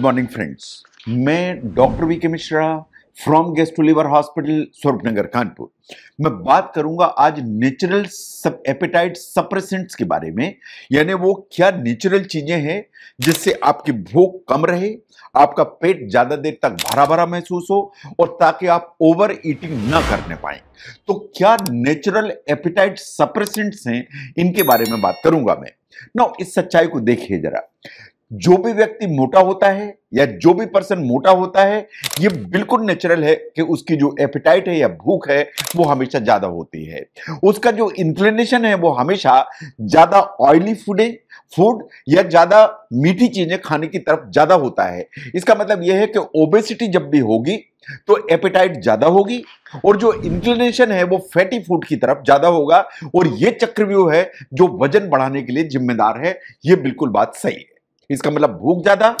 good morning friends मैं doctor V K Mishra from gastro liver hospital Nagar Kanpur मैं बात करूंगा आज नेचुरल सब एपेटाइट सप्रेसेंट्स के बारे में यानी वो क्या नेचुरल चीज़ें हैं जिससे आपकी भूख कम रहे आपका पेट ज़्यादा देर तक भरा भरा महसूस हो और ताकि आप ओवर ईटिंग ना करने पाए तो क्या नेचुरल एपेटाइट सप्रेसेंट्स हैं इनके बारे में बात करूंगा मैं ना इस सच्चाई को देखिए जरा जो भी व्यक्ति मोटा होता है या जो भी पर्सन मोटा होता है ये बिल्कुल नेचुरल है कि उसकी जो एपिटाइट है या भूख है वो हमेशा ज़्यादा होती है उसका जो इंक्लिनेशन है वो हमेशा ज़्यादा ऑयली फूडें फूड या ज़्यादा मीठी चीज़ें खाने की तरफ ज़्यादा होता है इसका मतलब यह है कि ओबेसिटी जब भी होगी तो एपेटाइट ज़्यादा होगी और जो इंक्लिनेशन है वो फैटी फूड की तरफ ज़्यादा होगा और ये चक्रव्यूह है जो वजन बढ़ाने के लिए जिम्मेदार है ये बिल्कुल बात सही है इसका मतलब भूख ज्यादा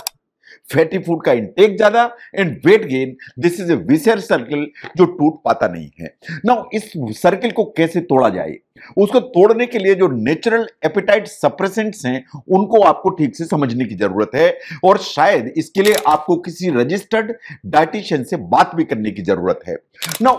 फैटी फूड का इंटेक ज्यादा and weight gain this is a vicious circle जो टूट पाता नहीं है ना इस सर्किल को कैसे तोड़ा जाए उसको तोड़ने के लिए जो नेचुरल एपिटाइट सप्रेसेंट्स हैं उनको आपको ठीक से समझने की जरूरत है और शायद इसके लिए आपको किसी रजिस्टर्ड डाइटिशियन से बात भी करने की जरूरत है ना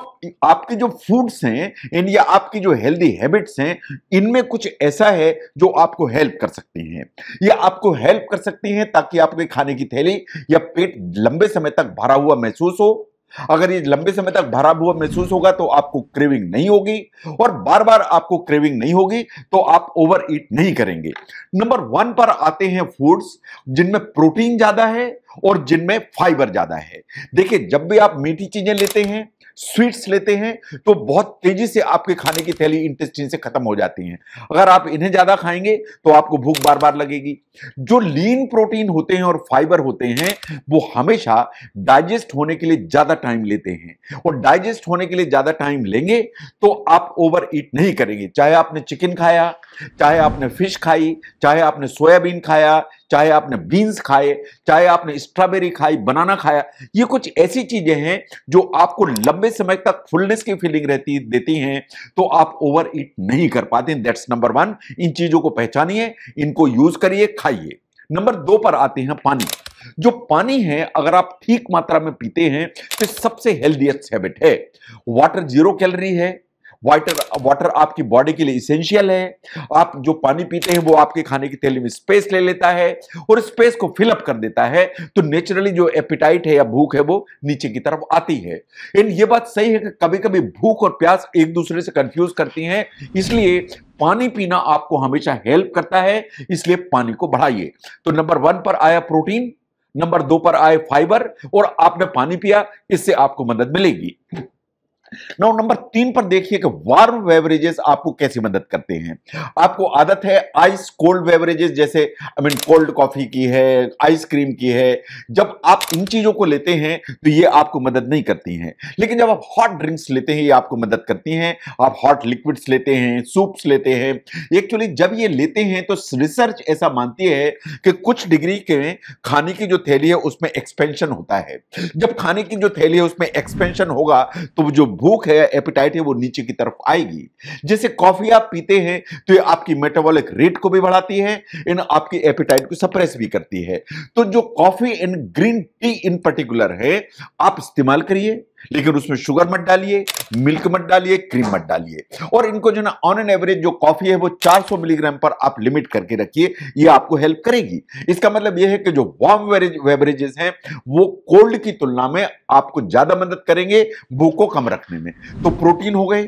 आपके जो फूड्स हैं या आपकी जो हेल्दी हैबिट्स हैं इनमें कुछ ऐसा है जो आपको हेल्प कर सकती हैं या आपको हेल्प कर सकती हैं ताकि आपके खाने की थैली या पेट लंबे समय तक भरा हुआ महसूस हो अगर ये लंबे समय तक भरा हुआ महसूस होगा तो आपको क्रेविंग नहीं होगी और बार बार आपको क्रेविंग नहीं होगी तो आप ओवर ईट नहीं करेंगे नंबर वन पर आते हैं फूड्स जिनमें प्रोटीन ज्यादा है और जिनमें फाइबर ज्यादा है देखिए जब भी आप मीठी चीजें लेते हैं स्वीट्स लेते हैं तो बहुत तेजी से आपके खाने की थैली इंटेस्टिन से खत्म हो जाती है अगर आप इन्हें ज्यादा खाएंगे तो आपको भूख बार बार लगेगी जो लीन प्रोटीन होते हैं और फाइबर होते हैं वो हमेशा डाइजेस्ट होने के लिए ज्यादा टाइम लेते हैं और डाइजेस्ट होने के लिए ज्यादा टाइम लेंगे तो आप ओवर ईट नहीं करेंगे चाहे आपने चिकन खाया चाहे आपने फिश खाई चाहे आपने सोयाबीन खाया चाहे आपने बीन्स खाए चाहे आपने स्ट्रॉबेरी खाई बनाना खाया ये कुछ ऐसी चीजें हैं जो आपको लंबे समय तक फुलनेस की फीलिंग रहती देती हैं तो आप ओवर ईट नहीं कर पाते दैट्स नंबर वन इन चीजों को पहचानिए इनको यूज करिए खाइए नंबर दो पर आते हैं पानी जो पानी है अगर आप ठीक मात्रा में पीते हैं तो सबसे हेल्दीएस्ट हैबिट है वाटर जीरो कैलोरी है वाटर वाटर आपकी बॉडी के लिए इसेंशियल है आप जो पानी पीते हैं वो आपके खाने की थैली में स्पेस ले लेता है और स्पेस को फिलअप कर देता है तो नेचुरली जो एपिटाइट है या भूख है वो नीचे की तरफ आती है इन ये बात सही है कि कभी कभी भूख और प्यास एक दूसरे से कंफ्यूज करती हैं इसलिए पानी पीना आपको हमेशा हेल्प करता है इसलिए पानी को बढ़ाइए तो नंबर वन पर आया प्रोटीन नंबर दो पर आए फाइबर और आपने पानी पिया इससे आपको मदद मिलेगी नौ नंबर तीन पर देखिए कि वार्म बेवरेजेस आपको कैसी मदद करते हैं आपको आदत है आइस कोल्ड बेवरेजेस जैसे आई मीन कोल्ड कॉफी की है आइसक्रीम की है जब आप इन चीजों को लेते हैं तो ये आपको मदद नहीं करती हैं लेकिन जब आप हॉट ड्रिंक्स लेते हैं ये आपको मदद करती हैं आप हॉट लिक्विड्स लेते हैं सूप्स लेते हैं एक्चुअली जब ये लेते हैं तो रिसर्च ऐसा मानती है कि कुछ डिग्री के खाने की जो थैली है उसमें एक्सपेंशन होता है जब खाने की जो थैली है उसमें एक्सपेंशन होगा तो जो भूख है एपिटाइट है वो नीचे की तरफ आएगी जैसे कॉफी आप पीते हैं तो ये आपकी मेटाबॉलिक रेट को भी बढ़ाती है इन आपकी एपिटाइट को सप्रेस भी करती है तो जो coffee and green tea in particular है आप इस्तेमाल करिए लेकिन उसमें शुगर मत डालिए मिल्क मत डालिए क्रीम मत डालिए और इनको जो ना ऑन एन एवरेज जो कॉफी है वो 400 मिलीग्राम पर आप लिमिट करके रखिए ये आपको हेल्प करेगी इसका मतलब यह है कि जो वार्म वेबरेजेस हैं वो कोल्ड की तुलना में आपको ज्यादा मदद करेंगे भूख को कम रखने में तो प्रोटीन हो गए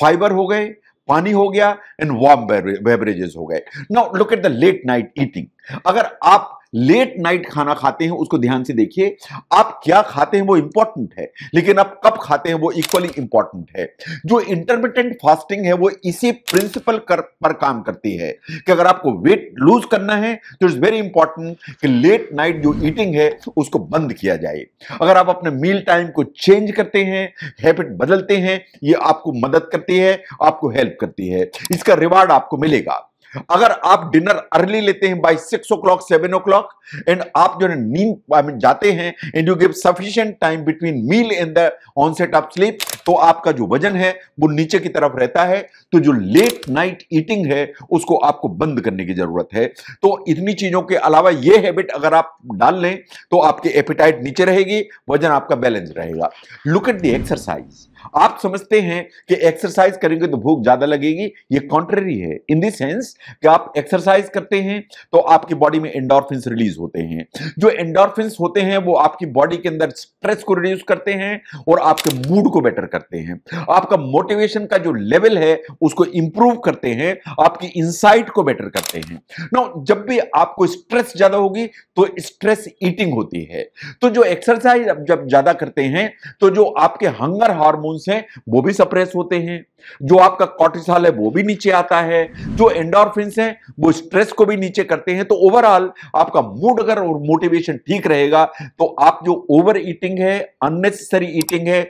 फाइबर हो गए पानी हो गया एंड वार्म बेवरेजेस हो गए now look at the late night eating अगर आप लेट नाइट खाना खाते हैं उसको ध्यान से देखिए आप क्या खाते हैं वो इंपॉर्टेंट है लेकिन आप कब खाते हैं वो इक्वली इंपॉर्टेंट है जो इंटरमीडियंट फास्टिंग है वो इसी प्रिंसिपल कर, पर काम करती है कि अगर आपको वेट लूज करना है तो इट्स वेरी इंपॉर्टेंट कि लेट नाइट जो ईटिंग है उसको बंद किया जाए अगर आप अपने मील टाइम को चेंज करते हैं हैबिट बदलते हैं ये आपको मदद करती है आपको हेल्प करती है इसका रिवार्ड आपको मिलेगा अगर आप डिनर अर्ली लेते हैं by six o'clock seven o'clock and आप जो है नींद आई मीन जाते हैं and you give sufficient time between meal and the onset of sleep तो आपका जो वजन है वो नीचे की तरफ रहता है तो जो लेट नाइट ईटिंग है उसको आपको बंद करने की जरूरत है तो इतनी चीजों के अलावा ये हैबिट अगर आप डाल लें तो आपकी एपिटाइट नीचे रहेगी वजन आपका बैलेंस रहेगा लुक एट द एक्सरसाइज आप समझते हैं कि एक्सरसाइज करेंगे तो भूख ज्यादा लगेगी ये कॉन्ट्ररी है इन सेंस कि आप एक्सरसाइज करते हैं तो आपकी बॉडी में एंडोरफिन रिलीज होते हैं जो एंडोरफिन होते हैं वो आपकी बॉडी के अंदर स्ट्रेस को रिड्यूस करते हैं और आपके मूड को बेटर करते हैं आपका मोटिवेशन का जो लेवल है उसको इंप्रूव करते हैं आपकी इंसाइट को बेटर करते हैं नो जब भी आपको स्ट्रेस ज्यादा होगी तो स्ट्रेस ईटिंग होती है तो जो एक्सरसाइज जब ज्यादा करते हैं तो जो आपके हंगर हार्मोन हार्मोन्स हैं वो भी सप्रेस होते हैं जो आपका कॉर्टिसॉल है वो भी नीचे आता है जो एंडोरफिन हैं वो स्ट्रेस को भी नीचे करते हैं तो ओवरऑल आपका मूड अगर और मोटिवेशन ठीक रहेगा तो आप जो ओवर ईटिंग है अननेसेसरी ईटिंग है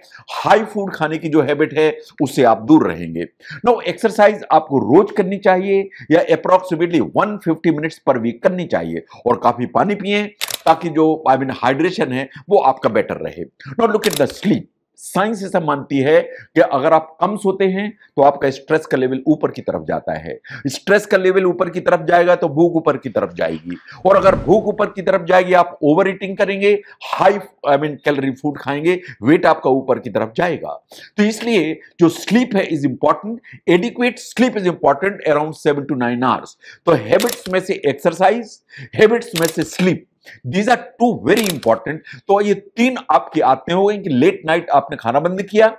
हाई फूड खाने की जो हैबिट है उससे आप दूर रहेंगे नो एक्सरसाइज आपको रोज करनी चाहिए या approximately one minutes per week करनी चाहिए और काफी पानी पिए ताकि जो आई मीन हाइड्रेशन है वो आपका बेटर रहे now look at the sleep science ऐसा मानती है कि अगर आप कम सोते हैं तो आपका स्ट्रेस का लेवल ऊपर की तरफ जाता है स्ट्रेस का लेवल ऊपर की तरफ जाएगा तो भूख ऊपर की तरफ जाएगी और अगर भूख ऊपर की तरफ जाएगी आप ओवर ईटिंग करेंगे high I mean calorie food खाएंगे वेट आपका ऊपर की तरफ जाएगा तो इसलिए जो स्लीप है is important adequate sleep is important around seven to nine hours तो हैबिट्स में से एक्सरसाइज हैबिट्स में से sleep these are two very important तो ये तीन आपकी आते हो कि लेट नाइट आपने खाना बंद किया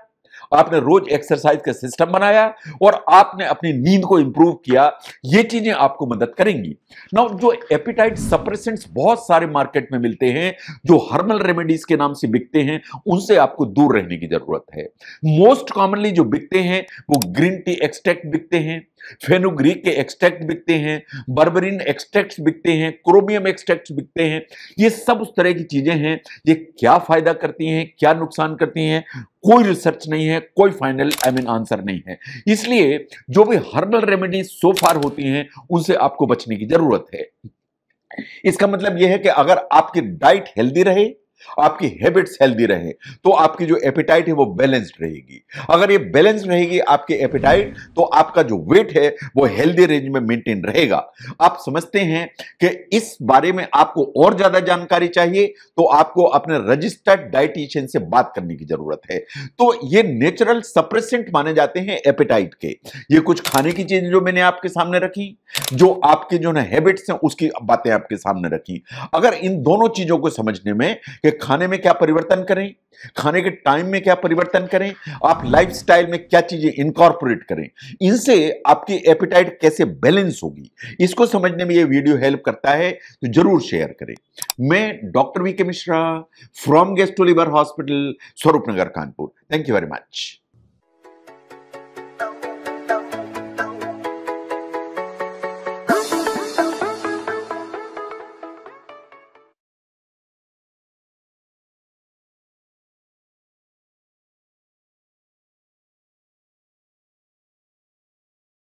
आपने रोज एक्सरसाइज का सिस्टम बनाया और आपने अपनी नींद को इंप्रूव किया ये चीजें आपको मदद करेंगी नाउ जो एपिटाइट सप्रेसेंट्स बहुत सारे मार्केट में मिलते हैं जो हर्मल रेमेडीज के नाम से बिकते हैं उनसे आपको दूर रहने की जरूरत है मोस्ट कॉमनली जो बिकते हैं वो ग्रीन टी एक्सट्रैक्ट बिकते हैं फेनुग्रीक के एक्सट्रैक्ट बिकते हैं बर्बरिन एक्सट्रैक्ट बिकते हैं क्रोमियम एक्सट्रैक्ट बिकते हैं ये सब उस तरह की चीज़ें हैं ये क्या फ़ायदा करती हैं क्या नुकसान करती हैं कोई रिसर्च नहीं है कोई फाइनल आई मीन आंसर नहीं है इसलिए जो भी हर्बल रेमेडी सो फार होती हैं उनसे आपको बचने की ज़रूरत है इसका मतलब यह है कि अगर आपकी डाइट हेल्दी रहे आपकी हैबिट्स हेल्दी रहे तो आपकी जो एपिटाइट है वो बैलेंस्ड रहेगी अगर ये बैलेंस रहेगी आपके एपिटाइट तो आपका जो वेट है वो हेल्दी रेंज में मेंटेन रहेगा आप समझते हैं कि इस बारे में आपको और ज़्यादा जानकारी चाहिए तो आपको अपने रजिस्टर्ड डाइटिशियन से बात करने की ज़रूरत है तो ये नेचुरल सप्रेसेंट माने जाते हैं एपिटाइट के ये कुछ खाने की चीजें जो मैंने आपके सामने रखी जो आपके जो ना हैबिट्स हैं उसकी बातें आपके सामने रखी अगर इन दोनों चीज़ों को समझने में कि कि खाने में क्या परिवर्तन करें खाने के टाइम में क्या परिवर्तन करें आप लाइफस्टाइल में क्या चीजें इनकॉर्पोरेट करें इनसे आपकी एपिटाइट कैसे बैलेंस होगी इसको समझने में ये वीडियो हेल्प करता है तो जरूर शेयर करें मैं doctor V Mishra from gastro liver hospital Swaroop Nagar Kanpur thank you very much